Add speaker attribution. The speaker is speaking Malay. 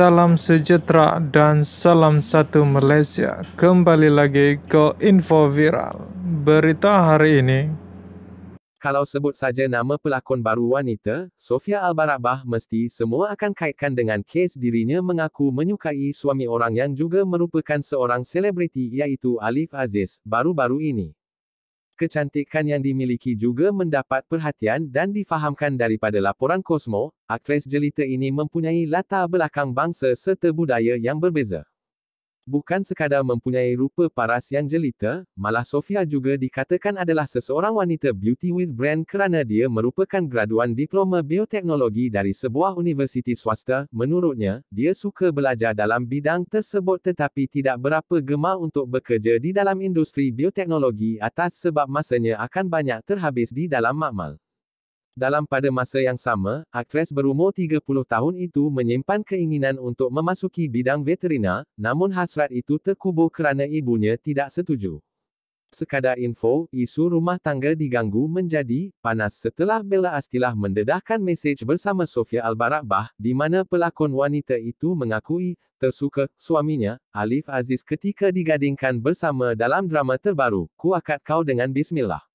Speaker 1: Salam sejahtera dan salam satu Malaysia. Kembali lagi ke info viral. Berita hari ini.
Speaker 2: Kalau sebut saja nama pelakon baru wanita, Sofia Albarabah mesti semua akan kaitkan dengan kes dirinya mengaku menyukai suami orang yang juga merupakan seorang selebriti iaitu Alif Aziz baru-baru ini kecantikan yang dimiliki juga mendapat perhatian dan difahamkan daripada laporan Cosmo, aktris jelita ini mempunyai latar belakang bangsa serta budaya yang berbeza bukan sekadar mempunyai rupa paras yang jelita, malah Sofia juga dikatakan adalah seseorang wanita beauty with brand kerana dia merupakan graduan diploma bioteknologi dari sebuah universiti swasta. Menurutnya, dia suka belajar dalam bidang tersebut tetapi tidak berapa gemar untuk bekerja di dalam industri bioteknologi atas sebab masanya akan banyak terhabis di dalam makmal. Dalam pada masa yang sama, aktris berumur 30 tahun itu menyimpan keinginan untuk memasuki bidang veterina, namun hasrat itu terkubur kerana ibunya tidak setuju. Sekadar info, isu rumah tangga diganggu menjadi panas setelah Bella Astilah mendedahkan mesej bersama Sofia Albarakbah di mana pelakon wanita itu mengakui tersuka suaminya, Alif Aziz ketika digadingkan bersama dalam
Speaker 1: drama terbaru, Kuakat Kau Dengan Bismillah.